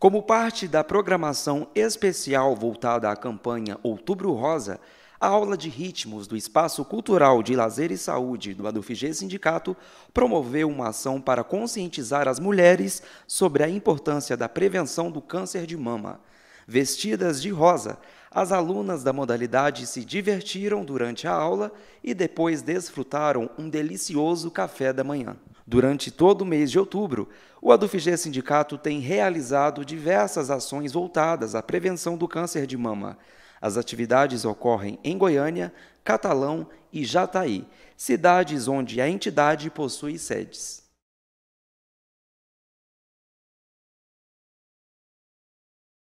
Como parte da programação especial voltada à campanha Outubro Rosa, a aula de ritmos do Espaço Cultural de Lazer e Saúde do Adufg Sindicato promoveu uma ação para conscientizar as mulheres sobre a importância da prevenção do câncer de mama. Vestidas de rosa, as alunas da modalidade se divertiram durante a aula e depois desfrutaram um delicioso café da manhã. Durante todo o mês de outubro, o Adufg Sindicato tem realizado diversas ações voltadas à prevenção do câncer de mama. As atividades ocorrem em Goiânia, Catalão e Jataí, cidades onde a entidade possui sedes.